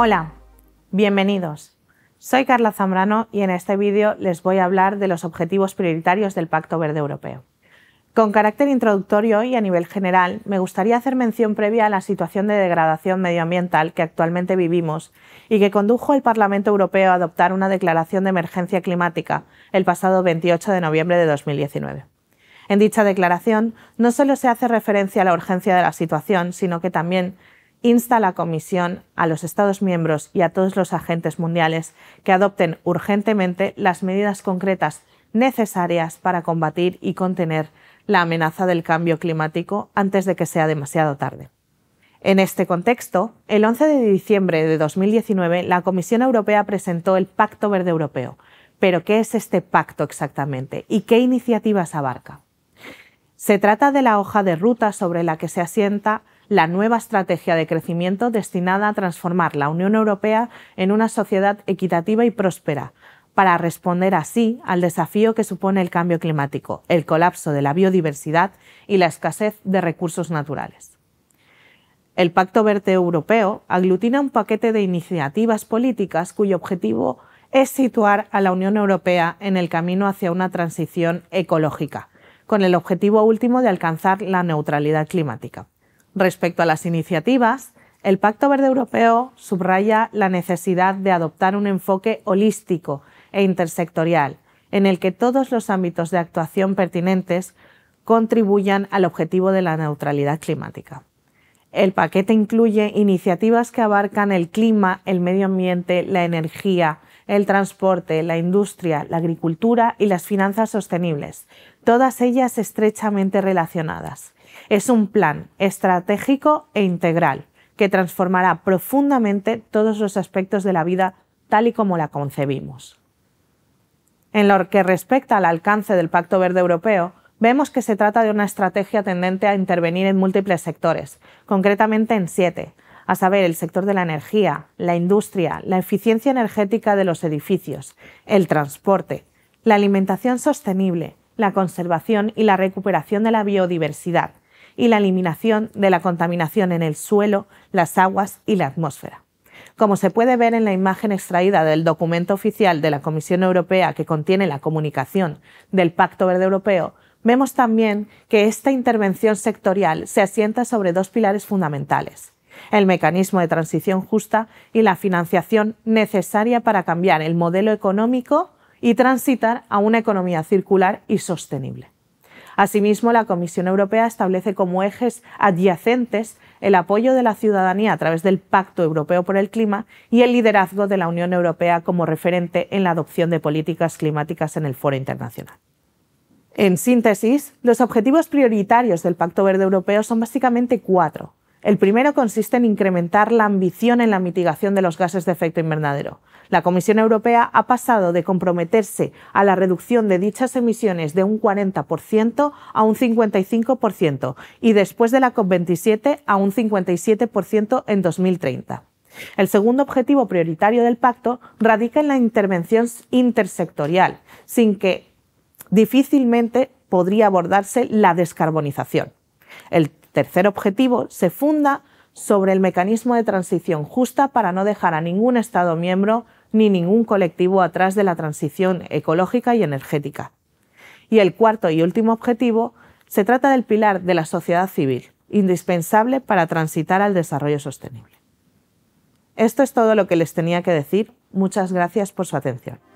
Hola, bienvenidos. Soy Carla Zambrano y en este vídeo les voy a hablar de los objetivos prioritarios del Pacto Verde Europeo. Con carácter introductorio y a nivel general, me gustaría hacer mención previa a la situación de degradación medioambiental que actualmente vivimos y que condujo al Parlamento Europeo a adoptar una declaración de emergencia climática el pasado 28 de noviembre de 2019. En dicha declaración no solo se hace referencia a la urgencia de la situación, sino que también insta a la Comisión, a los Estados miembros y a todos los agentes mundiales que adopten urgentemente las medidas concretas necesarias para combatir y contener la amenaza del cambio climático antes de que sea demasiado tarde. En este contexto, el 11 de diciembre de 2019, la Comisión Europea presentó el Pacto Verde Europeo. Pero, ¿qué es este pacto exactamente y qué iniciativas abarca? Se trata de la hoja de ruta sobre la que se asienta la nueva estrategia de crecimiento destinada a transformar la Unión Europea en una sociedad equitativa y próspera, para responder así al desafío que supone el cambio climático, el colapso de la biodiversidad y la escasez de recursos naturales. El Pacto Verde Europeo aglutina un paquete de iniciativas políticas cuyo objetivo es situar a la Unión Europea en el camino hacia una transición ecológica, con el objetivo último de alcanzar la neutralidad climática. Respecto a las iniciativas, el Pacto Verde Europeo subraya la necesidad de adoptar un enfoque holístico e intersectorial, en el que todos los ámbitos de actuación pertinentes contribuyan al objetivo de la neutralidad climática. El paquete incluye iniciativas que abarcan el clima, el medio ambiente, la energía, el transporte, la industria, la agricultura y las finanzas sostenibles, todas ellas estrechamente relacionadas. Es un plan estratégico e integral que transformará profundamente todos los aspectos de la vida tal y como la concebimos. En lo que respecta al alcance del Pacto Verde Europeo, vemos que se trata de una estrategia tendente a intervenir en múltiples sectores, concretamente en siete, a saber, el sector de la energía, la industria, la eficiencia energética de los edificios, el transporte, la alimentación sostenible, la conservación y la recuperación de la biodiversidad, y la eliminación de la contaminación en el suelo, las aguas y la atmósfera. Como se puede ver en la imagen extraída del documento oficial de la Comisión Europea que contiene la comunicación del Pacto Verde Europeo, vemos también que esta intervención sectorial se asienta sobre dos pilares fundamentales, el mecanismo de transición justa y la financiación necesaria para cambiar el modelo económico y transitar a una economía circular y sostenible. Asimismo, la Comisión Europea establece como ejes adyacentes el apoyo de la ciudadanía a través del Pacto Europeo por el Clima y el liderazgo de la Unión Europea como referente en la adopción de políticas climáticas en el foro internacional. En síntesis, los objetivos prioritarios del Pacto Verde Europeo son básicamente cuatro. El primero consiste en incrementar la ambición en la mitigación de los gases de efecto invernadero. La Comisión Europea ha pasado de comprometerse a la reducción de dichas emisiones de un 40% a un 55% y después de la COP27 a un 57% en 2030. El segundo objetivo prioritario del pacto radica en la intervención intersectorial, sin que difícilmente podría abordarse la descarbonización. El Tercer objetivo, se funda sobre el mecanismo de transición justa para no dejar a ningún Estado miembro ni ningún colectivo atrás de la transición ecológica y energética. Y el cuarto y último objetivo se trata del pilar de la sociedad civil, indispensable para transitar al desarrollo sostenible. Esto es todo lo que les tenía que decir. Muchas gracias por su atención.